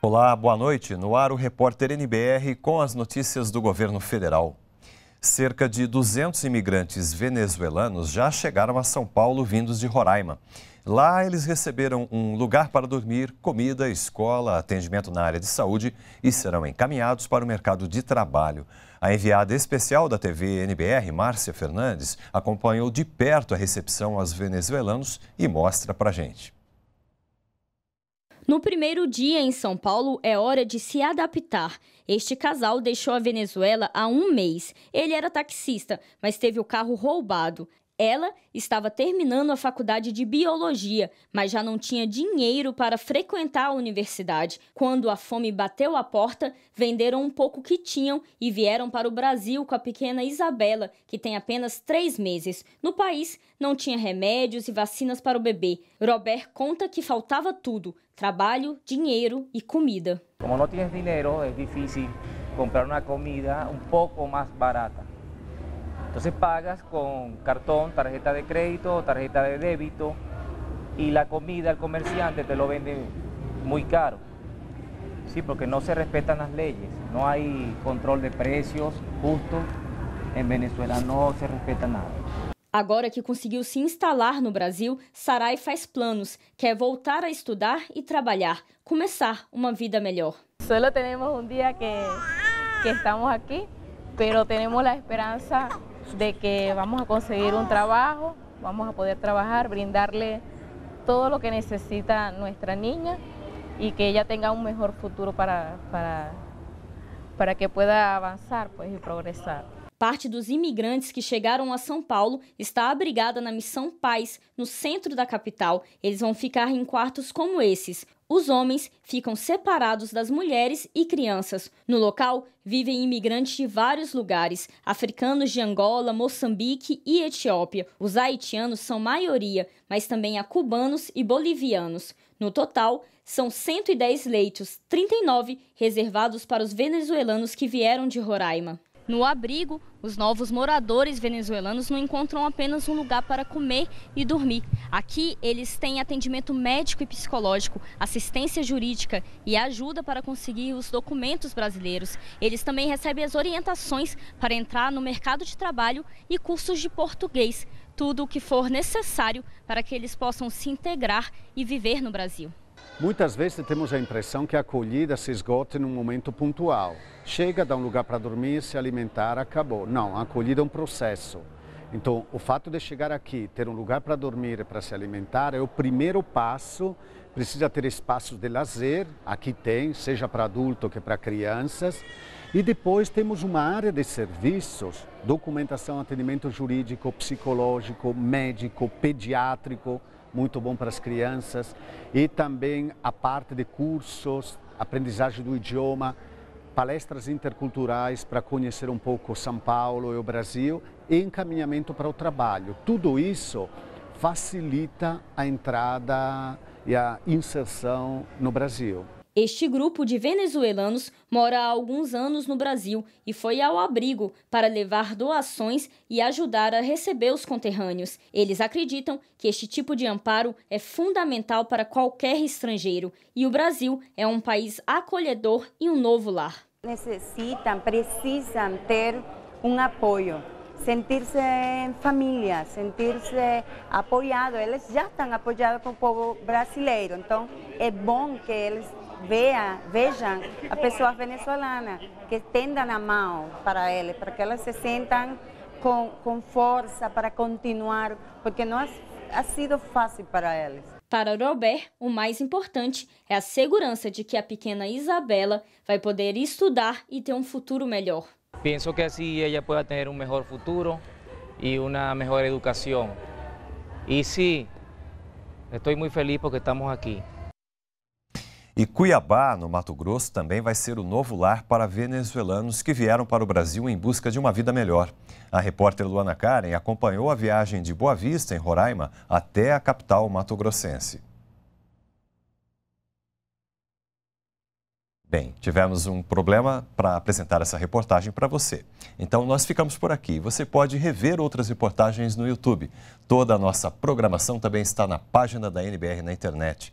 Olá, boa noite. No ar, o repórter NBR com as notícias do governo federal. Cerca de 200 imigrantes venezuelanos já chegaram a São Paulo vindos de Roraima. Lá eles receberam um lugar para dormir, comida, escola, atendimento na área de saúde e serão encaminhados para o mercado de trabalho. A enviada especial da TV NBR, Márcia Fernandes, acompanhou de perto a recepção aos venezuelanos e mostra a gente. No primeiro dia em São Paulo, é hora de se adaptar. Este casal deixou a Venezuela há um mês. Ele era taxista, mas teve o carro roubado. Ela estava terminando a faculdade de biologia, mas já não tinha dinheiro para frequentar a universidade. Quando a fome bateu à porta, venderam um pouco que tinham e vieram para o Brasil com a pequena Isabela, que tem apenas três meses. No país, não tinha remédios e vacinas para o bebê. Robert conta que faltava tudo: trabalho, dinheiro e comida. Como não tienes dinheiro, é difícil comprar uma comida um pouco mais barata. Entonces pagas con cartón, tarjeta de crédito tarjeta de débito y la comida el comerciante te lo vende muy caro. Sí, porque no se respetan las leyes, no hay control de precios justo. En Venezuela no se respeta nada. Agora que consiguió se instalar no Brasil, Sarai faz planos, quer voltar a estudar y e trabajar. Comenzar una vida mejor. Solo tenemos un día que, estamos aquí, pero tenemos la esperanza de que vamos a conseguir un trabajo, vamos a poder trabajar, brindarle todo lo que necesita nuestra niña y que ella tenga un mejor futuro para, para, que pueda avanzar pues, y progresar. Parte dos imigrantes que chegaram a São Paulo está abrigada na Missão Paz, no centro da capital. Eles vão ficar em quartos como esses. Os homens ficam separados das mulheres e crianças. No local, vivem imigrantes de vários lugares: africanos de Angola, Moçambique e Etiópia. Os haitianos são maioria, mas também há cubanos e bolivianos. No total, são 110 leitos, 39 reservados para os venezuelanos que vieram de Roraima. No abrigo, os novos moradores venezuelanos não encontram apenas um lugar para comer e dormir. Aqui eles têm atendimento médico e psicológico, assistência jurídica e ajuda para conseguir os documentos brasileiros. Eles também recebem as orientações para entrar no mercado de trabalho e cursos de português, tudo o que for necessário para que eles possam se integrar e viver no Brasil. Muitas vezes temos a impressão que a acolhida se esgota num momento pontual. Chega, dá um lugar para dormir, se alimentar, acabou. Não, a acolhida é um processo. Então, o fato de chegar aqui, ter um lugar para dormir e para se alimentar é o primeiro passo. Precisa ter espaços de lazer, aqui tem, seja para adulto que para crianças. E depois temos uma área de serviços, documentação, atendimento jurídico, psicológico, médico, pediátrico, muito bom para as crianças. E também a parte de cursos, aprendizagem do idioma, palestras interculturais para conhecer um pouco São Paulo e o Brasil e encaminhamento para o trabalho. Tudo isso facilita a entrada e a inserção no Brasil. Este grupo de venezuelanos mora há alguns anos no Brasil e foi ao abrigo para levar doações e ajudar a receber os conterrâneos. Eles acreditam que este tipo de amparo é fundamental para qualquer estrangeiro e o Brasil é um país acolhedor e um novo lar. Necessitam, precisam ter um apoio. Sentir-se em família, sentir-se apoiado. Eles já estão apoiados com o povo brasileiro, então é bom que eles veja, veja a pessoa venezuelana, que tenda na mão para eles, para que elas se sintam com, com força para continuar, porque não ha sido fácil para eles. Para Robert, o mais importante é a segurança de que a pequena Isabela vai poder estudar e ter um futuro melhor. Penso que assim ela possa ter um melhor futuro e uma melhor educação. E sim, estou muito feliz porque estamos aqui. E Cuiabá, no Mato Grosso, também vai ser o novo lar para venezuelanos que vieram para o Brasil em busca de uma vida melhor. A repórter Luana Karen acompanhou a viagem de Boa Vista, em Roraima, até a capital mato-grossense. Bem, tivemos um problema para apresentar essa reportagem para você. Então nós ficamos por aqui. Você pode rever outras reportagens no YouTube. Toda a nossa programação também está na página da NBR na internet